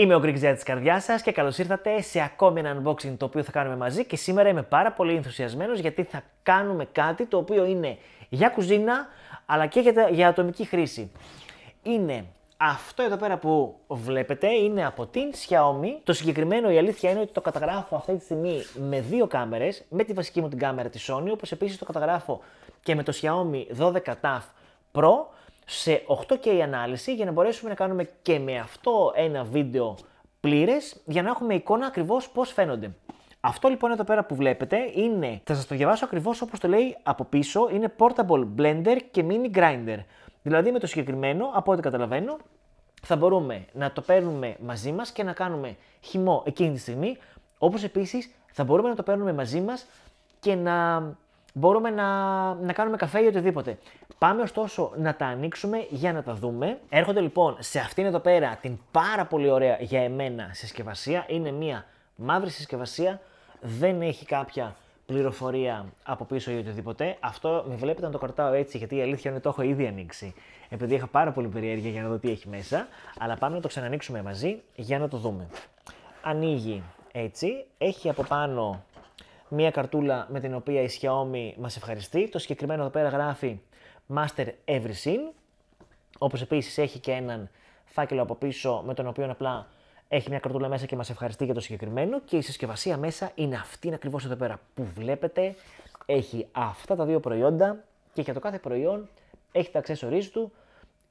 Είμαι ο Γκριγκζέα της καρδιάς σας και καλώς ήρθατε σε ακόμη ένα unboxing το οποίο θα κάνουμε μαζί και σήμερα είμαι πάρα πολύ ενθουσιασμένος γιατί θα κάνουμε κάτι το οποίο είναι για κουζίνα αλλά και για, για ατομική χρήση. Είναι αυτό εδώ πέρα που βλέπετε είναι από την Xiaomi. Το συγκεκριμένο η αλήθεια είναι ότι το καταγράφω αυτή τη στιγμή με δύο κάμερες, με τη βασική μου την κάμερα της Sony, όπως επίσης το καταγράφω και με το Xiaomi 12 TAF Pro, σε 8K ανάλυση για να μπορέσουμε να κάνουμε και με αυτό ένα βίντεο πλήρες για να έχουμε εικόνα ακριβώς πώς φαίνονται. Αυτό λοιπόν εδώ πέρα που βλέπετε είναι, θα σας το διαβάσω ακριβώς όπως το λέει από πίσω, είναι Portable Blender και Mini Grinder. Δηλαδή με το συγκεκριμένο, από ό,τι καταλαβαίνω, θα μπορούμε να το παίρνουμε μαζί μας και να κάνουμε χυμό εκείνη τη στιγμή, όπως επίσης θα μπορούμε να το παίρνουμε μαζί μας και να μπορούμε να, να κάνουμε καφέ ή οτιδήποτε. Πάμε ωστόσο να τα ανοίξουμε για να τα δούμε. Έρχονται λοιπόν σε αυτήν εδώ πέρα την πάρα πολύ ωραία για εμένα συσκευασία. Είναι μία μαύρη συσκευασία, δεν έχει κάποια πληροφορία από πίσω ή οτιδήποτε. Αυτό με βλέπετε να το κρατάω έτσι, γιατί η αλήθεια είναι ότι το έχω ήδη ανοίξει. Επειδή είχα πάρα πολύ περιέργεια για να δω τι έχει μέσα. Αλλά πάμε να το ξανανοίξουμε μαζί για να το δούμε. Ανοίγει έτσι, έχει από πάνω μία καρτούλα με την οποία η Xiaomi μας ευχαριστεί. Το συγκεκριμένο εδώ πέρα γράφει Master Everything, όπως επίσης έχει και έναν φάκελο από πίσω με τον οποίο απλά έχει μια καρτούλα μέσα και μας ευχαριστεί για το συγκεκριμένο και η συσκευασία μέσα είναι αυτή ακριβώς εδώ πέρα που βλέπετε. Έχει αυτά τα δύο προϊόντα και για το κάθε προϊόν έχει τα accessories του.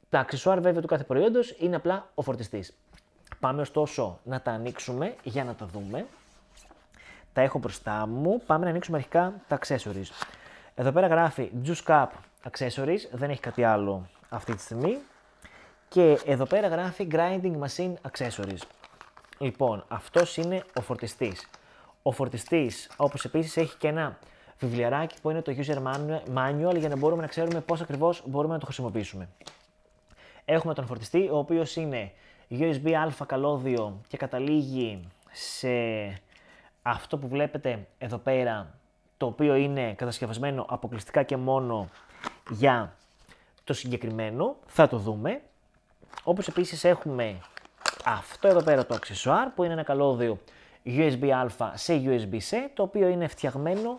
Τα αξεσουάρ βέβαια του κάθε προϊόντος είναι απλά ο φορτιστής. Πάμε ωστόσο να τα ανοίξουμε για να τα δούμε τα έχω μπροστά μου. Πάμε να ανοίξουμε αρχικά τα accessories. Εδώ πέρα γράφει Juice Cup Accessories, δεν έχει κάτι άλλο αυτή τη στιγμή. Και εδώ πέρα γράφει Grinding Machine Accessories. Λοιπόν, αυτός είναι ο φορτιστής. Ο φορτιστής, όπως επίσης έχει και ένα βιβλιαράκι που είναι το User Manual για να μπορούμε να ξέρουμε πώς ακριβώς μπορούμε να το χρησιμοποιήσουμε. Έχουμε τον φορτιστή, ο οποίος είναι USB α καλώδιο και καταλήγει σε αυτό που βλέπετε εδώ πέρα, το οποίο είναι κατασκευασμένο αποκλειστικά και μόνο για το συγκεκριμένο, θα το δούμε. Όπως επίσης έχουμε αυτό εδώ πέρα το αξεσουάρ, που είναι ένα καλώδιο USB-A σε USB-C, το οποίο είναι φτιαγμένο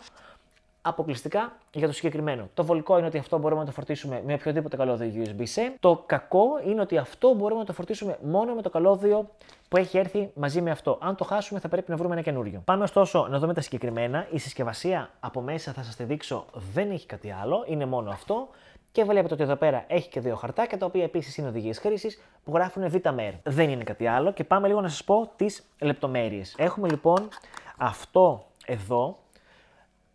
αποκλειστικά για το συγκεκριμένο. Το βολικό είναι ότι αυτό μπορούμε να το φορτίσουμε με οποιοδήποτε καλώδιο USB-C. Το κακό είναι ότι αυτό μπορούμε να το φορτίσουμε μόνο με το καλώδιο που έχει έρθει μαζί με αυτό. Αν το χάσουμε, θα πρέπει να βρούμε ένα καινούριο. Πάμε ωστόσο να δούμε τα συγκεκριμένα. Η συσκευασία από μέσα θα σας τη δείξω δεν έχει κάτι άλλο, είναι μόνο αυτό. Και βλέπετε ότι εδώ πέρα έχει και δύο χαρτάκια τα οποία επίσης είναι οδηγίες χρήσης που γράφουν VMR. Δεν είναι κάτι άλλο και πάμε λίγο να σας πω τις λεπτομέρειες. Έχουμε λοιπόν αυτό εδώ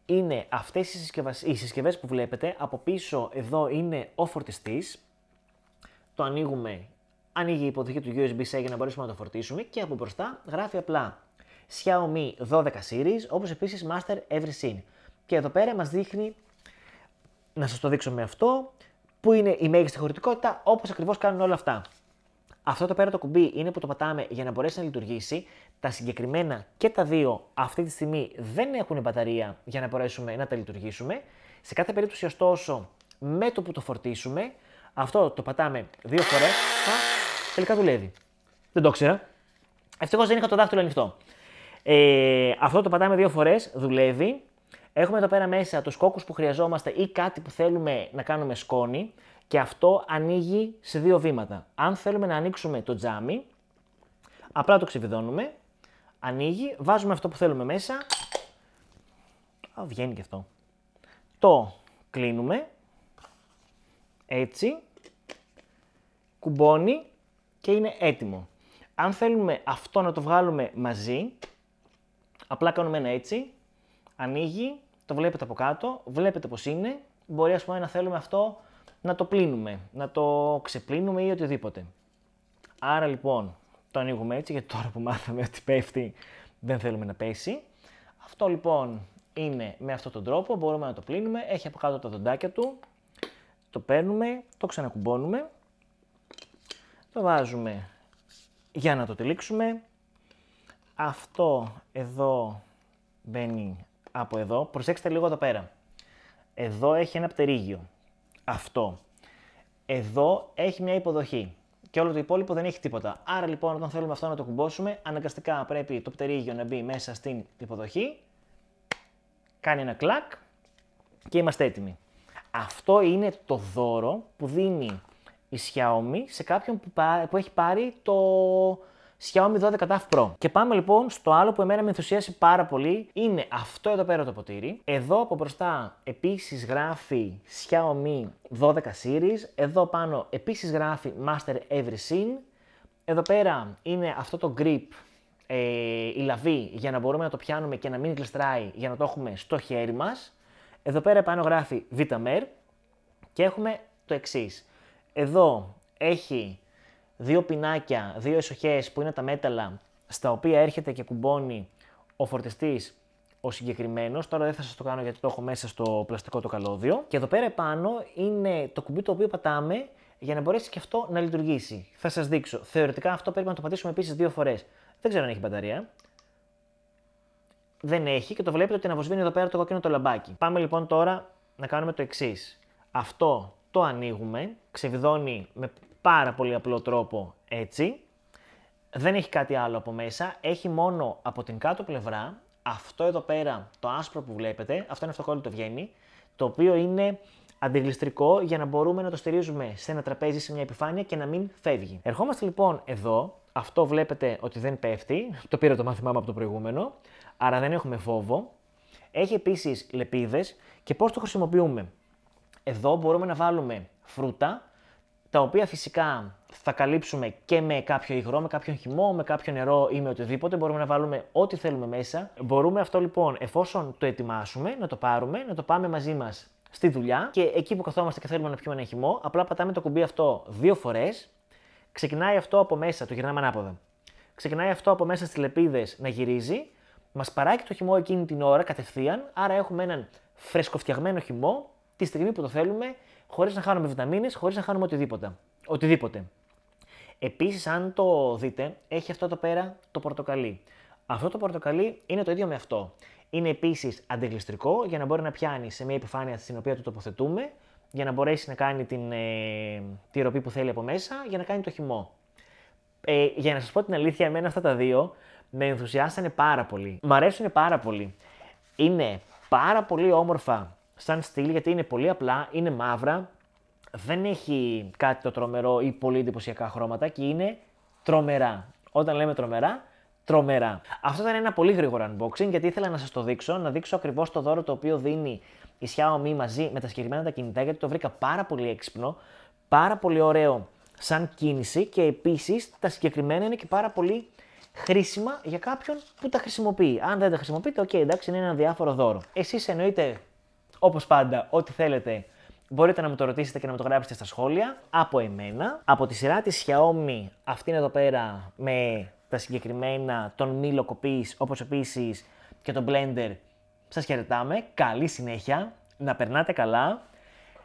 είναι αυτές οι συσκευές, οι συσκευές που βλέπετε. Από πίσω εδώ είναι ο φορτιστής. Το ανοίγουμε, ανοίγει η υποδοχή του USB-C για να μπορέσουμε να το φορτίσουμε και από μπροστά γράφει απλά Xiaomi 12 Series, όπως επίσης Master Every Και εδώ πέρα μας δείχνει, να σας το δείξω με αυτό, που είναι η μέγιστη χωρητικότητα, όπως ακριβώς κάνουν όλα αυτά. Αυτό το πέρα το κουμπί είναι που το πατάμε για να μπορέσει να λειτουργήσει. Τα συγκεκριμένα και τα δύο αυτή τη στιγμή δεν έχουν μπαταρία για να μπορέσουμε να τα λειτουργήσουμε. Σε κάθε περίπτωση ωστόσο με το που το φορτίσουμε, αυτό το πατάμε δύο φορές, τελικά δουλεύει. Δεν το ξέρα. Ευτυχώς δεν είχα το δάχτυλο ανοιχτό. Ε, αυτό το πατάμε δύο φορές, δουλεύει. Έχουμε εδώ πέρα μέσα τους κόκκους που χρειαζόμαστε ή κάτι που θέλουμε να κάνουμε σκόνη. Και αυτό ανοίγει σε δύο βήματα. Αν θέλουμε να ανοίξουμε το τζάμι, απλά το ξεβιδώνουμε, ανοίγει, βάζουμε αυτό που θέλουμε μέσα. Α, βγαίνει και αυτό. Το κλείνουμε, έτσι, κουμπώνει και είναι έτοιμο. Αν θέλουμε αυτό να το βγάλουμε μαζί, απλά κάνουμε ένα έτσι, ανοίγει, το βλέπετε από κάτω, βλέπετε πως είναι, μπορεί ας πούμε να θέλουμε αυτό να το πλύνουμε, να το ξεπλύνουμε ή οτιδήποτε. Άρα λοιπόν το ανοίγουμε έτσι γιατί τώρα που μάθαμε ότι πέφτει δεν θέλουμε να πέσει. Αυτό λοιπόν είναι με αυτόν τον τρόπο, μπορούμε να το πλύνουμε, έχει από κάτω τα δοντάκια του, το παίρνουμε, το ξανακουμπώνουμε, το βάζουμε για να το τελίξουμε Αυτό εδώ μπαίνει από εδώ, προσέξτε λίγο εδώ πέρα. Εδώ έχει ένα πτερίγιο αυτό. Εδώ έχει μια υποδοχή και όλο το υπόλοιπο δεν έχει τίποτα. Άρα λοιπόν, όταν θέλουμε αυτό να το κουμπώσουμε, αναγκαστικά πρέπει το πτερίγιο να μπει μέσα στην υποδοχή, κάνει ένα κλακ και είμαστε έτοιμοι. Αυτό είναι το δώρο που δίνει η Xiaomi σε κάποιον που, που έχει πάρει το, Xiaomi 12 TAF Pro. Και πάμε λοιπόν στο άλλο που εμένα με ενθουσίασε πάρα πολύ. Είναι αυτό εδώ πέρα το ποτήρι. Εδώ από μπροστά επίσης γράφει Xiaomi 12 Series. Εδώ πάνω επίσης γράφει Master Every Scene. Εδώ πέρα είναι αυτό το grip ε, η λαβή για να μπορούμε να το πιάνουμε και να μην κλειστράει για να το έχουμε στο χέρι μας. Εδώ πέρα πάνω γράφει Vitamer και έχουμε το εξής. Εδώ έχει δύο πινάκια, δύο εσοχές που είναι τα μέταλλα, στα οποία έρχεται και κουμπώνει ο φορτιστής ο συγκεκριμένος. Τώρα δεν θα σας το κάνω γιατί το έχω μέσα στο πλαστικό το καλώδιο. Και εδώ πέρα επάνω είναι το κουμπί το οποίο πατάμε για να μπορέσει και αυτό να λειτουργήσει. Θα σας δείξω. Θεωρητικά αυτό πρέπει να το πατήσουμε επίσης δύο φορές. Δεν ξέρω αν έχει μπαταρία. Δεν έχει και το βλέπετε ότι αναβοσβήνει εδώ πέρα το κόκκινο το λαμπάκι. Πάμε λοιπόν τώρα να κάνουμε το εξής. Αυτό το ανοίγουμε, ξεβιδώνει με πάρα πολύ απλό τρόπο έτσι. Δεν έχει κάτι άλλο από μέσα, έχει μόνο από την κάτω πλευρά, αυτό εδώ πέρα, το άσπρο που βλέπετε, αυτό είναι αυτό το βγαίνει, το οποίο είναι αντιγλιστρικό για να μπορούμε να το στηρίζουμε σε ένα τραπέζι, σε μια επιφάνεια και να μην φεύγει. Ερχόμαστε λοιπόν εδώ, αυτό βλέπετε ότι δεν πέφτει, το πήρα το μάθημά μου από το προηγούμενο, άρα δεν έχουμε φόβο. Έχει επίσης λεπίδες και πώς το χρησιμοποιούμε. Εδώ μπορούμε να βάλουμε φρούτα, τα οποία φυσικά θα καλύψουμε και με κάποιο υγρό, με κάποιο χυμό, με κάποιο νερό ή με οτιδήποτε. Μπορούμε να βάλουμε ό,τι θέλουμε μέσα. Μπορούμε αυτό λοιπόν, εφόσον το ετοιμάσουμε, να το πάρουμε, να το πάμε μαζί μας στη δουλειά και εκεί που καθόμαστε και θέλουμε να πιούμε ένα χυμό, απλά πατάμε το κουμπί αυτό δύο φορές. Ξεκινάει αυτό από μέσα, το γυρνάμε ανάποδα. Ξεκινάει αυτό από μέσα στις λεπίδες να γυρίζει, μας παράγει το χυμό εκείνη την ώρα κατευθείαν, άρα έχουμε έναν φρεσκοφτιαγμένο χυμό τη στιγμή που το θέλουμε χωρίς να χάνουμε βιταμίνες, χωρίς να χάνουμε οτιδήποτε. οτιδήποτε. Επίσης, αν το δείτε, έχει αυτό εδώ πέρα το πορτοκαλί. Αυτό το πορτοκαλί είναι το ίδιο με αυτό. Είναι επίσης αντιγλιστρικό για να μπορεί να πιάνει σε μια επιφάνεια στην οποία το τοποθετούμε, για να μπορέσει να κάνει την, ε, τη ροπή που θέλει από μέσα, για να κάνει το χυμό. Ε, για να σας πω την αλήθεια, εμένα αυτά τα δύο με ενθουσιάσανε πάρα πολύ. Μ' αρέσουν πάρα πολύ. Είναι πάρα πολύ όμορφα σαν στυλ γιατί είναι πολύ απλά, είναι μαύρα, δεν έχει κάτι το τρομερό ή πολύ εντυπωσιακά χρώματα και είναι τρομερά. Όταν λέμε τρομερά, τρομερά. Αυτό ήταν ένα πολύ γρήγορο unboxing γιατί ήθελα να σας το δείξω, να δείξω ακριβώς το δώρο το οποίο δίνει η Xiaomi μαζί με τα συγκεκριμένα τα κινητά γιατί το βρήκα πάρα πολύ έξυπνο, πάρα πολύ ωραίο σαν κίνηση και επίσης τα συγκεκριμένα είναι και πάρα πολύ χρήσιμα για κάποιον που τα χρησιμοποιεί. Αν δεν τα χρησιμοποιείτε, οκ, okay, εντάξει, είναι ένα διάφορο δώρο. Εσείς εννοείται όπως πάντα, ό,τι θέλετε μπορείτε να μου το ρωτήσετε και να μου το γράψετε στα σχόλια από εμένα. Από τη σειρά της Xiaomi, αυτήν εδώ πέρα με τα συγκεκριμένα τον μήλο κοπής, όπως επίσης και τον blender, σας χαιρετάμε. Καλή συνέχεια, να περνάτε καλά,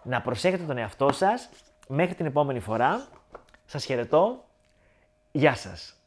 να προσέχετε τον εαυτό σας. Μέχρι την επόμενη φορά, σας χαιρετώ. Γεια σας.